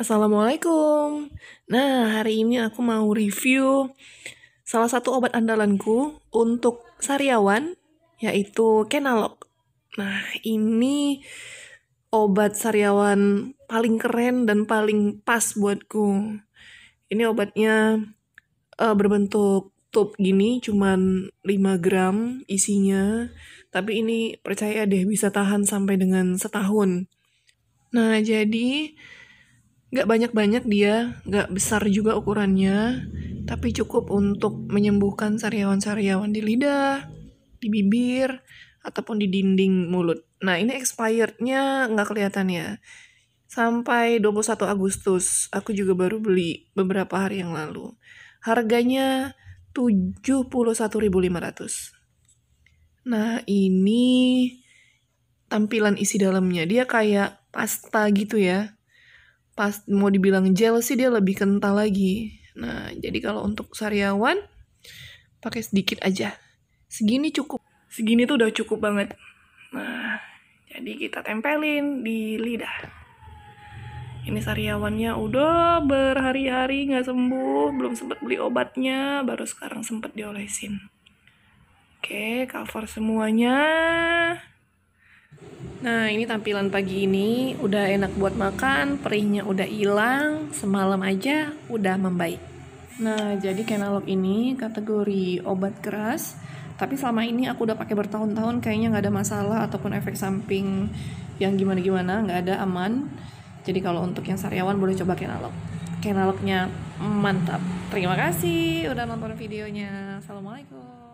Assalamualaikum. Nah, hari ini aku mau review salah satu obat andalanku untuk sariawan, yaitu Kenalog. Nah, ini obat sariawan paling keren dan paling pas buatku. Ini obatnya uh, berbentuk tub gini, cuman 5 gram isinya. Tapi ini percaya deh bisa tahan sampai dengan setahun. Nah, jadi Gak banyak-banyak dia, gak besar juga ukurannya, tapi cukup untuk menyembuhkan sariawan-sariawan di lidah, di bibir, ataupun di dinding mulut. Nah ini expirednya nggak kelihatan ya. Sampai 21 Agustus, aku juga baru beli beberapa hari yang lalu. Harganya 71.500. Nah ini tampilan isi dalamnya. Dia kayak pasta gitu ya pas mau dibilang gel sih dia lebih kental lagi. Nah, jadi kalau untuk sariawan pakai sedikit aja. Segini cukup. Segini tuh udah cukup banget. Nah, jadi kita tempelin di lidah. Ini sariawannya udah berhari-hari nggak sembuh, belum sempat beli obatnya, baru sekarang sempat diolesin. Oke, cover semuanya. Nah, ini tampilan pagi ini udah enak buat makan, perihnya udah hilang, semalam aja udah membaik. Nah, jadi kenalog ini kategori obat keras, tapi selama ini aku udah pakai bertahun-tahun kayaknya nggak ada masalah ataupun efek samping yang gimana-gimana, nggak ada aman. Jadi kalau untuk yang sariawan boleh coba kenalog. Kenalognya mantap. Terima kasih udah nonton videonya. Assalamualaikum.